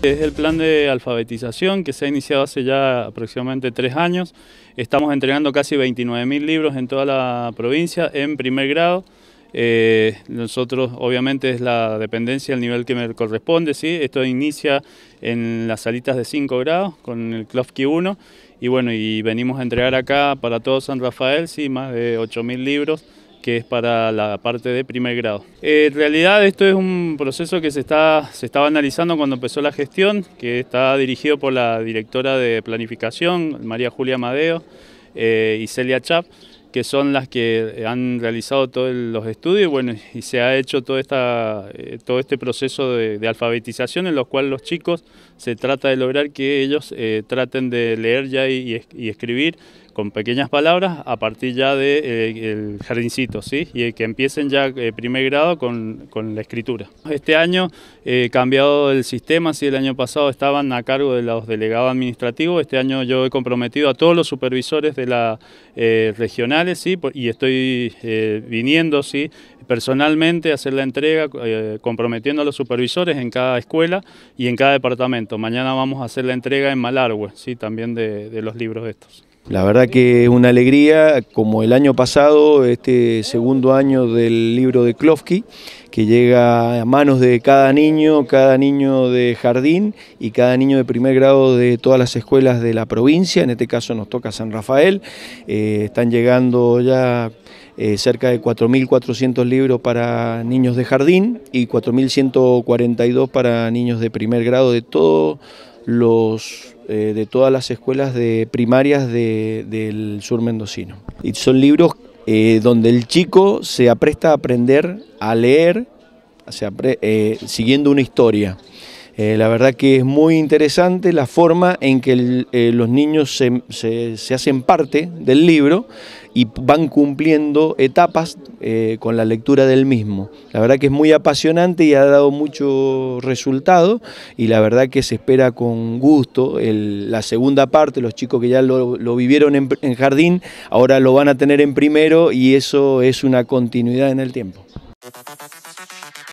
Es el plan de alfabetización que se ha iniciado hace ya aproximadamente tres años. Estamos entregando casi 29.000 libros en toda la provincia en primer grado. Eh, nosotros, obviamente, es la dependencia el nivel que me corresponde. ¿sí? Esto inicia en las salitas de 5 grados con el CLOFKI 1. Y bueno, y venimos a entregar acá para todo San Rafael, sí, más de 8.000 libros que es para la parte de primer grado. Eh, en realidad esto es un proceso que se, está, se estaba analizando cuando empezó la gestión, que está dirigido por la directora de planificación, María Julia Madeo, eh, y Celia Chap, que son las que han realizado todos los estudios bueno, y se ha hecho toda esta, eh, todo este proceso de, alfabetización en los cual los chicos se trata de lograr que ellos traten de leer ya y, y escribir con pequeñas palabras a partir ya del de, eh, jardincito, ¿sí? y que empiecen ya eh, primer grado con, la escritura. Este año he eh, cambiado el sistema, si el año pasado estaban a cargo de los delegados administrativos, este año yo he comprometido a todos los supervisores de las regionales y estoy viniendo ¿sí? personalmente a hacer la entrega, comprometiendo a los supervisores en cada escuela y en cada departamento. Mañana vamos a hacer la entrega en Malargue, ¿sí? también de, de los libros estos. La verdad que es una alegría, como el año pasado, este segundo año del libro de Klofsky, que llega a manos de cada niño, cada niño de jardín y cada niño de primer grado de todas las escuelas de la provincia, en este caso nos toca San Rafael, eh, están llegando ya eh, cerca de 4.400 libros para niños de jardín y 4.142 para niños de primer grado de los eh, de todas las escuelas de primarias del sur mendocino. Y son libros eh, donde el chico se apresta a aprender a leer siguiendo una historia. Eh, la verdad que es muy interesante la forma en que eh, los niños se, hacen parte del libro y van cumpliendo etapas eh, con la lectura del mismo. La verdad que es muy apasionante y ha dado mucho resultado y la verdad que se espera con gusto la segunda parte, los chicos que ya lo, vivieron en jardín, ahora lo van a tener en primero y eso es una continuidad en el tiempo.